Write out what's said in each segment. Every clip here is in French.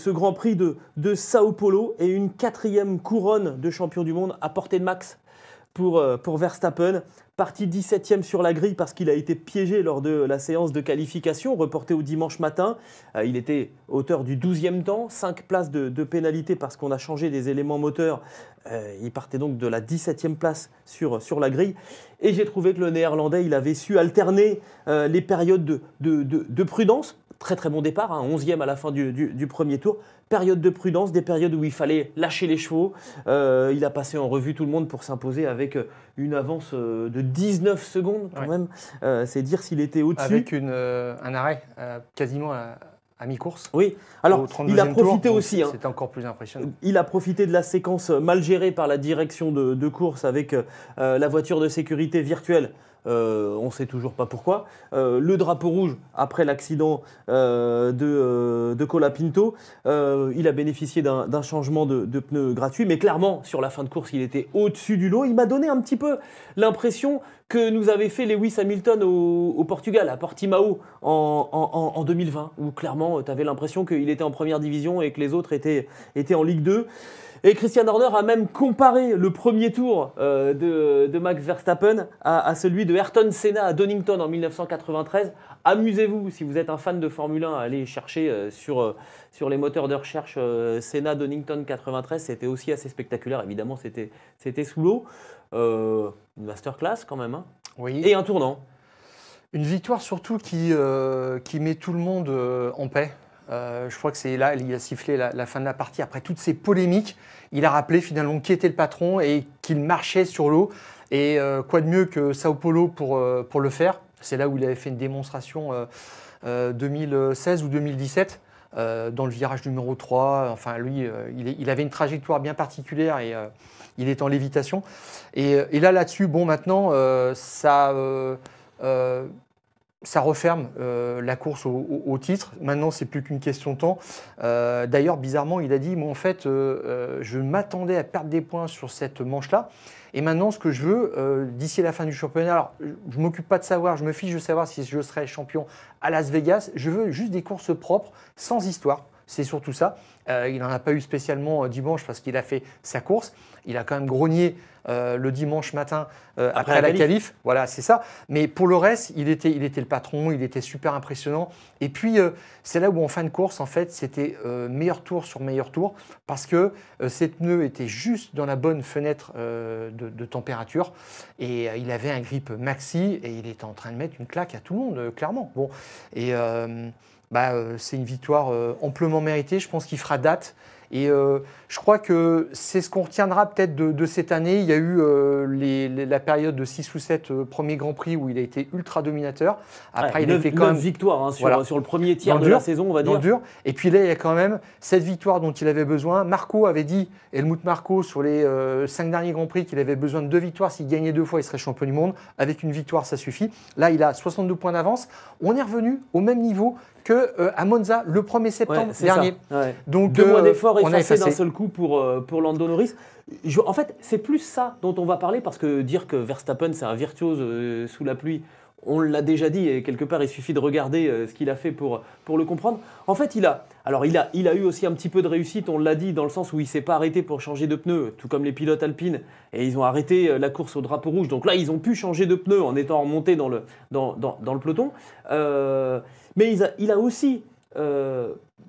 Ce Grand Prix de, Sao Paulo et une quatrième couronne de champion du monde à portée de max pour, euh, pour Verstappen. Parti 17e sur la grille parce qu'il a été piégé lors de la séance de qualification, reportée au dimanche matin. Euh, il était auteur du 12e temps, 5 places de, pénalité parce qu'on a changé des éléments moteurs. Euh, il partait donc de la 17e place sur, sur la grille. Et j'ai trouvé que le néerlandais, il avait su alterner les périodes de prudence très très bon départ, un hein, 11e à la fin du, premier tour. Période de prudence, des périodes où il fallait lâcher les chevaux. Euh, il a passé en revue tout le monde pour s'imposer avec euh, une avance euh, de 19 secondes quand même. c'est dire s'il était au-dessus. Avec un arrêt quasiment à, mi-course. Oui, alors il a profité aussi. Hein. encore plus impressionnant. Il a profité de la séquence mal gérée par la direction de, course avec la voiture de sécurité virtuelle euh, on ne sait toujours pas pourquoi. Euh, le drapeau rouge, après l'accident euh, de, Cola Colapinto, il a bénéficié d'un changement de, de pneu gratuit, mais clairement, sur la fin de course, il était au-dessus du lot. Il m'a donné un petit peu l'impression que nous avait fait Lewis Hamilton au, Portugal, à Portimao, en, 2020, où clairement, euh, tu avais l'impression qu'il était en première division et que les autres étaient, étaient en Ligue 2. Et Christian Horner a même comparé le premier tour euh, de, Max Verstappen à, celui de Ayrton Senna à Donington en 1993. Amusez-vous, si vous êtes un fan de Formule 1, allez chercher euh, sur, sur les moteurs de recherche Senna Donington 93. C'était aussi assez spectaculaire, évidemment, c'était sous l'eau. Euh, une masterclass quand même. Hein. Oui. Et un tournant. Une victoire surtout qui, euh, qui met tout le monde euh, en paix. je crois que c'est là, il a sifflé la, fin de la partie. Après toutes ces polémiques, il a rappelé finalement qui était le patron et qu'il marchait sur l'eau. Et quoi de mieux que Sao Paulo pour, pour le faire C'est là où il avait fait une démonstration 2016 ou 2017. Euh, dans le virage numéro 3. Enfin, lui, euh, il, avait une trajectoire bien particulière et euh, il est en lévitation. Et, et là, là-dessus, bon, maintenant, ça, ça referme euh, la course au, titre. Maintenant, c'est plus qu'une question de temps. Euh, d'ailleurs, bizarrement, il a dit, moi, en fait, euh, je m'attendais à perdre des points sur cette manche-là. Et maintenant, ce que je veux, d'ici la fin du championnat, alors, je ne m'occupe pas de savoir, je me fiche de savoir si je serai champion à Las Vegas. Je veux juste des courses propres, sans histoire. C'est surtout ça. Euh, il n'en a pas eu spécialement euh, dimanche parce qu'il a fait sa course. Il a quand même grogné euh, le dimanche matin après, la qualif. Voilà, c'est ça. Mais pour le reste, il était, il était le patron, il était super impressionnant. Et puis, c'est là où en fin de course, en fait, c'était meilleur tour sur meilleur tour parce que ses pneus étaient juste dans la bonne fenêtre de, de, température. Et il avait un grip maxi et il était en train de mettre une claque à tout le monde, clairement. Bon, et bah, c'est une victoire amplement méritée. Je pense qu'il fera date et euh, je crois que c'est ce qu'on retiendra peut-être de, cette année. Il y a eu euh, la période de 6 ou 7 euh, premiers Grands Prix où il a été ultra dominateur. Après, il a fait quand même. victoire hein, sur, sur, le premier tiers de la saison, on va dire. Et puis là, il y a quand même cette victoire dont il avait besoin. Marco avait dit, Helmut Marco, sur les 5 derniers Grands Prix, qu'il avait besoin de 2 victoires. S'il gagnait deux fois, il serait champion du monde. Avec une victoire, ça suffit. Là, il a 62 points d'avance. On est revenu au même niveau qu'à Monza le 1er septembre dernier. Donc deux mois d'effort effacé, d'un seul coup pour, euh, pour Lando Norris. en fait, c'est plus ça dont on va parler parce que dire que Verstappen, c'est un virtuose euh, sous la pluie, on l'a déjà dit et quelque part il suffit de regarder euh, ce qu'il a fait pour, pour le comprendre. En fait, il a alors il a, il a eu aussi un petit peu de réussite, on l'a dit dans le sens où il s'est pas arrêté pour changer de pneu, tout comme les pilotes alpines et ils ont arrêté la course au drapeau rouge. Donc là, ils ont pu changer de pneu en étant remontés dans le dans, dans, dans le peloton. mais il a, il a aussi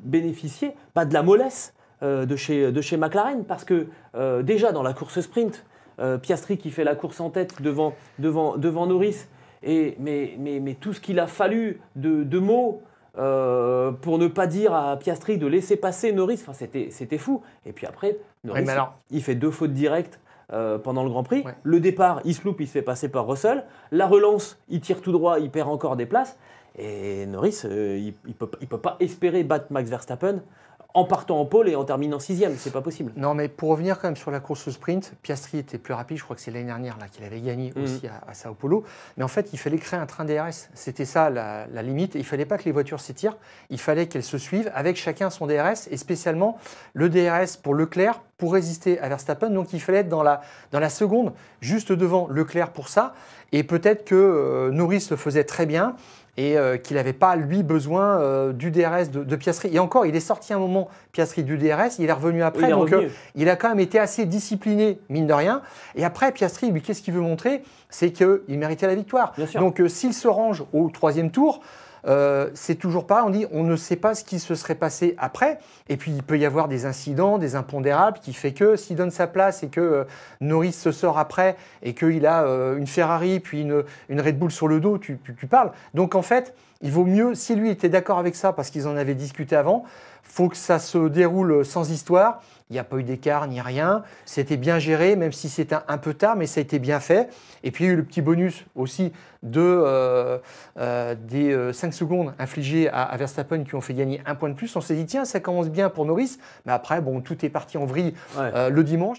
bénéficié pas de la mollesse euh, de, chez, de McLaren parce que euh, déjà dans la course sprint, euh, Piastri qui fait la course en tête devant, devant, devant Norris, et, mais, tout ce qu'il a fallu de, mots. pour ne pas dire à Piastri de laisser passer Norris. c'était fou. Et puis après, Norris, il fait deux fautes directes pendant le Grand Prix. Le départ, il se loupe, il se fait passer par Russell. La relance, il tire tout droit, il perd encore des places. Et Norris, il ne peut, il peut, pas espérer battre Max Verstappen en partant en pôle et en terminant sixième. C'est pas possible. Non, mais pour revenir quand même sur la course au sprint, Piastri était plus rapide. Je crois que c'est l'année dernière là qu'il avait gagné mm. aussi à, Sao Paulo. Mais en fait, il fallait créer un train DRS. C'était ça la, limite. Il fallait pas que les voitures s'étirent. Il fallait qu'elles se suivent avec chacun son DRS et spécialement le DRS pour Leclerc pour résister à Verstappen. Donc il fallait être dans la, seconde, juste devant Leclerc pour ça. Et peut-être que euh, Norris le faisait très bien et euh, qu'il n'avait pas, lui, besoin euh, du DRS de, Piastri. Et encore, il est sorti un moment, Piastri, du DRS, il est revenu après, donc euh, il a quand même été assez discipliné, mine de rien. Et après, Piastri, lui, qu'est-ce qu'il veut montrer C'est qu'il méritait la victoire. Donc s'il se range au troisième tour, euh, c'est toujours pas, on dit, on ne sait pas ce qui se serait passé après. Et puis, il peut y avoir des incidents, des impondérables qui fait que s'il donne sa place et que euh, Norris se sort après et qu'il a euh, une Ferrari puis une, une, Red Bull sur le dos, tu parles. Donc, en fait, il vaut mieux, si lui était d'accord avec ça parce qu'ils en avaient discuté avant, faut que ça se déroule sans histoire. Il n'y a pas eu d'écart ni rien. C'était bien géré, même si c'était un peu tard, mais ça a été bien fait. Et puis il y a eu le petit bonus aussi de, euh, euh, des 5 euh, secondes infligées à, Verstappen qui ont fait gagner un point de plus. On s'est dit, tiens, ça commence bien pour Norris. Mais après, bon, tout est parti en vrille le dimanche.